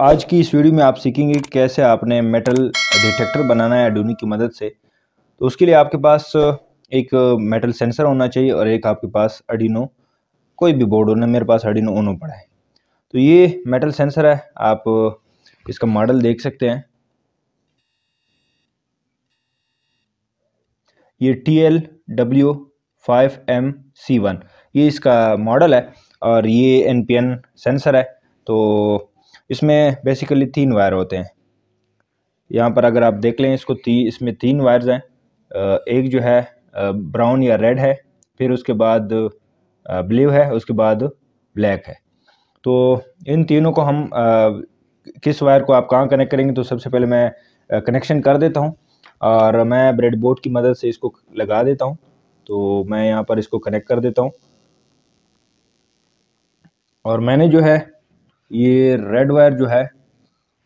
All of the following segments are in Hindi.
आज की इस वीडियो में आप सीखेंगे कैसे आपने मेटल डिटेक्टर बनाना है एडोनी की मदद से तो उसके लिए आपके पास एक मेटल सेंसर होना चाहिए और एक आपके पास अडिनो कोई भी बोर्ड होना मेरे पास अडिनो ओनो पड़ा है तो ये मेटल सेंसर है आप इसका मॉडल देख सकते हैं ये T L W five M C one ये इसका मॉडल है और ये एन पी एन सेंसर है तो इसमें बेसिकली तीन वायर होते हैं यहाँ पर अगर आप देख लें इसको ती इसमें तीन वायर्स हैं एक जो है ब्राउन या रेड है फिर उसके बाद ब्लू है उसके बाद ब्लैक है तो इन तीनों को हम किस वायर को आप कहाँ कनेक्ट करेंगे तो सबसे पहले मैं कनेक्शन कर देता हूँ और मैं ब्रेड बोर्ड की मदद से इसको लगा देता हूँ तो मैं यहाँ पर इसको कनेक्ट कर देता हूँ और मैंने जो है ये रेड वायर जो है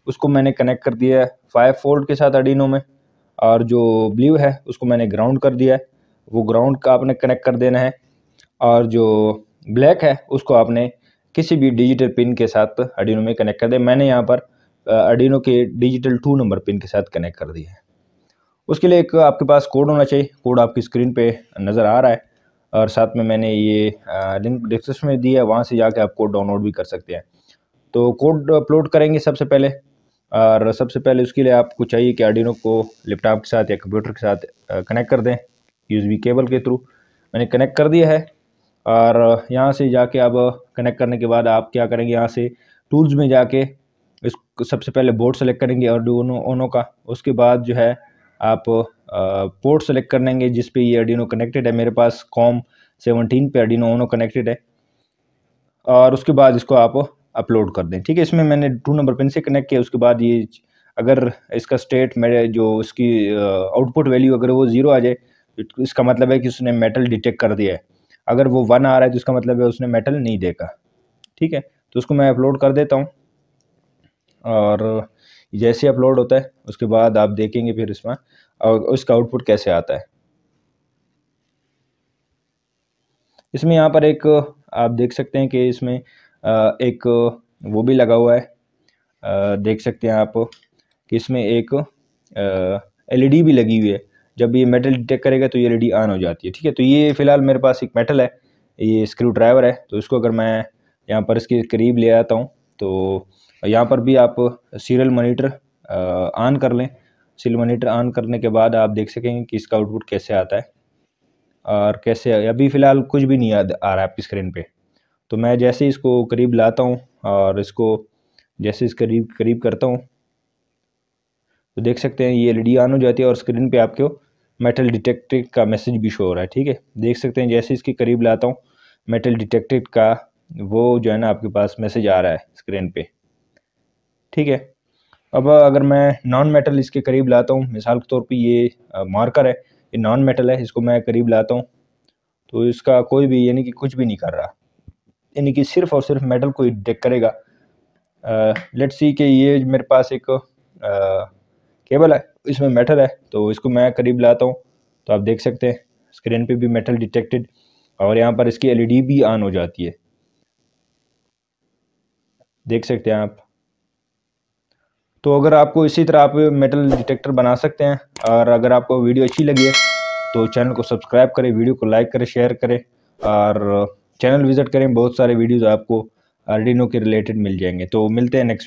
उसको मैंने कनेक्ट कर दिया है फाइव फोल्ड के साथ अडीनो में और जो ब्लू है उसको मैंने ग्राउंड कर दिया है वो ग्राउंड का आपने कनेक्ट कर देना है और जो ब्लैक है उसको आपने किसी भी डिजिटल पिन के साथ अडीनो में कनेक्ट कर दिया मैंने यहाँ पर अडीनो के डिजिटल टू नंबर पिन के साथ कनेक्ट कर दिया है उसके लिए एक आपके पास कोड होना चाहिए कोड आपकी स्क्रीन पर नज़र आ रहा है और साथ में मैंने ये लिंक डिस्क्रिप्शन में दिया है वहाँ से जाके आपको डाउनलोड भी कर सकते हैं तो कोड अपलोड करेंगे सबसे पहले और सबसे पहले उसके लिए आपको चाहिए कि आर्डिनो को लैपटॉप के साथ या कंप्यूटर के साथ कनेक्ट कर दें यूज़बी केबल के थ्रू मैंने कनेक्ट कर दिया है और यहाँ से जाके अब कनेक्ट करने के बाद आप क्या करेंगे यहाँ से टूल्स में जाके इस सबसे पहले बोर्ड सेलेक्ट करेंगे और डूनो ओनो का उसके बाद जो है आप पोर्ट सेलेक्ट कर लेंगे जिस पे ये अर्डिनो कनेक्टेड है मेरे पास कॉम सेवनटीन पे अर्डिनो ओनो कनेक्टेड है और उसके बाद इसको आप अपलोड कर दें ठीक है इसमें मैंने टू नंबर पिन से कनेक्ट किया उसके बाद ये अगर इसका स्टेट मेरे जो उसकी आउटपुट वैल्यू अगर वो ज़ीरो आ जाए तो इसका मतलब है कि उसने मेटल डिटेक्ट कर दिया है अगर वो वन आ रहा है तो इसका मतलब है उसने मेटल नहीं देखा ठीक है तो उसको मैं अपलोड कर देता हूँ और जैसे अपलोड होता है उसके बाद आप देखेंगे फिर इसमें और उसका आउटपुट कैसे आता है इसमें यहाँ पर एक आप देख सकते हैं कि इसमें एक वो भी लगा हुआ है देख सकते हैं आप कि इसमें एक एलईडी भी लगी हुई है जब ये मेटल डिटेक्ट करेगा तो ये एलईडी ऑन हो जाती है ठीक है तो ये फ़िलहाल मेरे पास एक मेटल है ये स्क्रू ड्राइवर है तो इसको अगर मैं यहाँ पर इसके करीब ले आता हूँ तो यहाँ पर भी आप सीरियल मोनीटर ऑन कर लें सीरियल मोनीटर ऑन करने के बाद आप देख सकेंगे कि इसका आउटपुट कैसे आता है और कैसे अभी फ़िलहाल कुछ भी नहीं आ रहा है आपकी स्क्रीन पर तो मैं जैसे ही इसको करीब लाता हूँ और इसको जैसे इस करीब करीब करता हूँ तो देख सकते हैं ये एलईडी ऑन हो जाती है और स्क्रीन पे आपके मेटल डिटेक्टेड का मैसेज भी शो हो रहा है ठीक है देख सकते हैं जैसे इसके करीब लाता हूँ मेटल डिटेक्टेड का वो जो है ना आपके पास मैसेज आ रहा है स्क्रीन पे ठीक है अब अगर मैं नॉन मेटल इसके करीब लाता हूँ मिसाल के तौर पर ये मार्कर है ये नॉन मेटल है इसको मैं करीब लाता हूँ तो इसका कोई भी यानी कि कुछ भी नहीं कर रहा यानी कि सिर्फ और सिर्फ मेडल को ही डिटेक्ट करेगा लेट्स सी कि ये मेरे पास एक केबल है इसमें मेटल है तो इसको मैं करीब लाता हूँ तो आप देख सकते हैं स्क्रीन पे भी मेटल डिटेक्टेड और यहाँ पर इसकी एलईडी e भी ऑन हो जाती है देख सकते हैं आप तो अगर आपको इसी तरह आप मेटल डिटेक्टर बना सकते हैं और अगर आपको वीडियो अच्छी लगी है तो चैनल को सब्सक्राइब करें वीडियो को लाइक करें शेयर करें और चैनल विज़िट करें बहुत सारे वीडियोज़ आपको आर्डिनो के रिलेटेड मिल जाएंगे तो मिलते हैं नेक्स्ट